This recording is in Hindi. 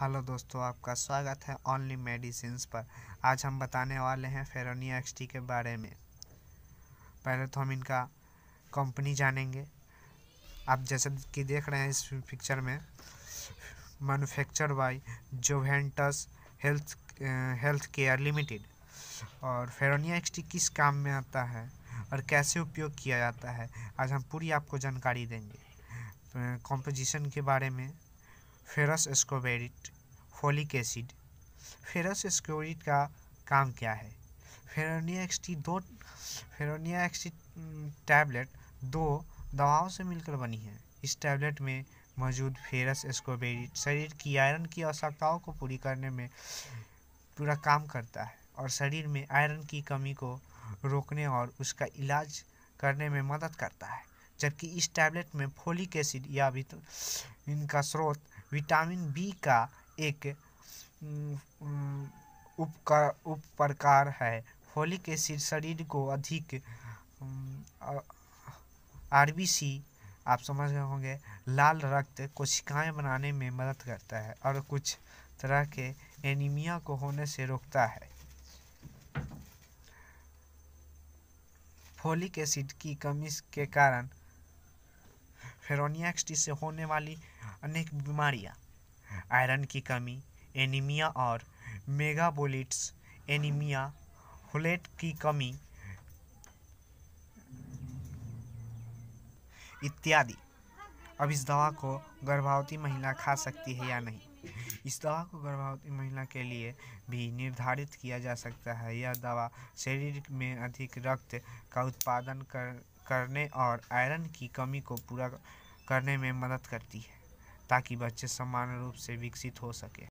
हेलो दोस्तों आपका स्वागत है ओनली मेडिसिन पर आज हम बताने वाले हैं फेरोनिया एक्स के बारे में पहले तो हम इनका कंपनी जानेंगे आप जैसे कि देख रहे हैं इस पिक्चर में manufacture by Zuventus health health care limited और फेरोनिया एक्सटी किस काम में आता है और कैसे उपयोग किया जाता है आज हम पूरी आपको जानकारी देंगे कॉम्पोजिशन के बारे में ferrous ascorbate folic acid ferrous ascorbate का काम क्या है फेरोनिया एक्सटी दो फेरोनिया एक्सटी टैबलेट दो दवाओं से मिलकर बनी है इस टैबलेट में मौजूद फेरस एस्कोबेरिट शरीर की आयरन की आवश्यकताओं को पूरी करने में पूरा काम करता है और शरीर में आयरन की कमी को रोकने और उसका इलाज करने में मदद करता है जबकि इस टैबलेट में फोलिक एसिड या तो इनका स्रोत विटामिन बी का एक प्रकार है फोलिक एसिड शरीर को अधिक आरबीसी आप समझ गए होंगे लाल रक्त कोशिकाएं बनाने में मदद करता है और कुछ तरह के एनीमिया को होने से रोकता है फोलिक एसिड की कमी के कारण फेरोनिया से होने वाली अनेक बीमारियां आयरन की कमी एनीमिया और मेगाबोलिट्स एनीमिया होलेट की कमी इत्यादि अब इस दवा को गर्भवती महिला खा सकती है या नहीं इस दवा को गर्भवती महिला के लिए भी निर्धारित किया जा सकता है यह दवा शरीर में अधिक रक्त का उत्पादन कर, करने और आयरन की कमी को पूरा करने में मदद करती है ताकि बच्चे समान रूप से विकसित हो सकें